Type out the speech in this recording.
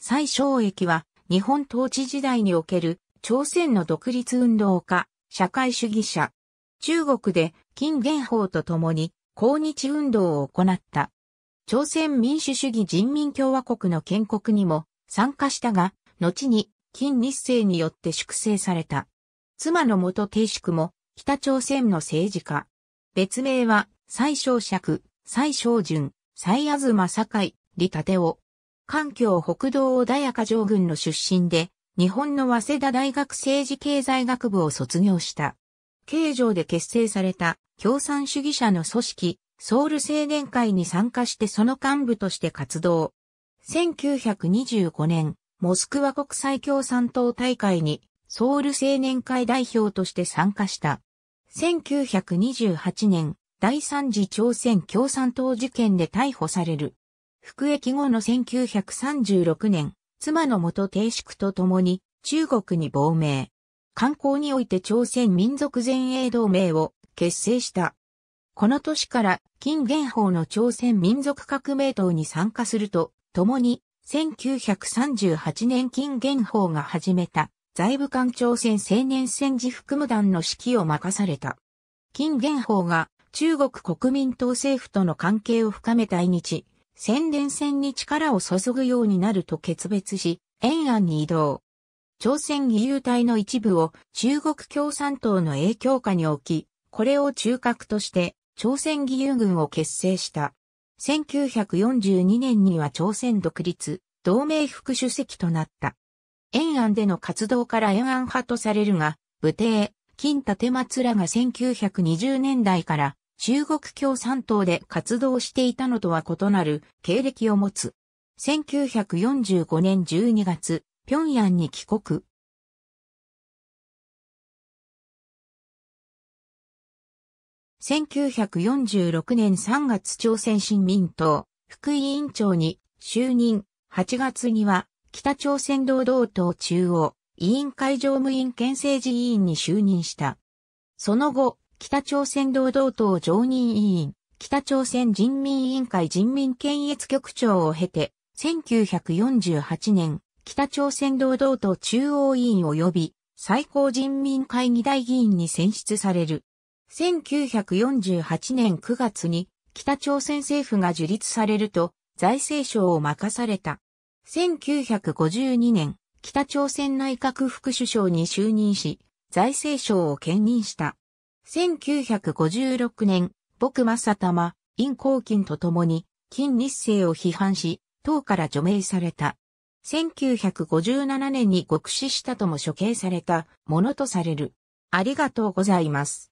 蔡昌益は日本統治時代における朝鮮の独立運動家、社会主義者。中国で金元宝と共に抗日運動を行った。朝鮮民主主義人民共和国の建国にも参加したが、後に金日成によって粛清された。妻の元定粛も北朝鮮の政治家。別名は、蔡昌釈、蔡昌淳、蔡東井、李立夫、環境北道穏やか上軍の出身で、日本の早稲田大学政治経済学部を卒業した。慶城で結成された共産主義者の組織、ソウル青年会に参加してその幹部として活動。1925年、モスクワ国際共産党大会にソウル青年会代表として参加した。1928年、第三次朝鮮共産党事件で逮捕される。服役後の1936年、妻の元定宿と共に中国に亡命。観光において朝鮮民族前衛同盟を結成した。この年から金元宝の朝鮮民族革命党に参加すると、共に1938年金元宝が始めた財務官朝鮮青年戦時服務団の指揮を任された。金元宝が中国国民党政府との関係を深めたい日宣伝戦に力を注ぐようになると決別し、延安に移動。朝鮮義勇隊の一部を中国共産党の影響下に置き、これを中核として朝鮮義勇軍を結成した。1942年には朝鮮独立、同盟副主席となった。延安での活動から延安派とされるが、武帝、金立松らが1920年代から中国共産党で活動していたのとは異なる経歴を持つ。1945年12月、平壌に帰国。1946年3月朝鮮新民党副委員長に就任8月には北朝鮮労働党中央委員会常務員県政治委員に就任した。その後、北朝鮮労働党常任委員、北朝鮮人民委員会人民検閲局長を経て、1948年、北朝鮮労働党中央委員及び最高人民会議大議員に選出される。1948年9月に北朝鮮政府が樹立されると財政省を任された。1952年、北朝鮮内閣副首相に就任し、財政省を兼任した。1956年、僕正玉、陰光金と共に、金日成を批判し、党から除名された。1957年に獄死したとも処刑されたものとされる。ありがとうございます。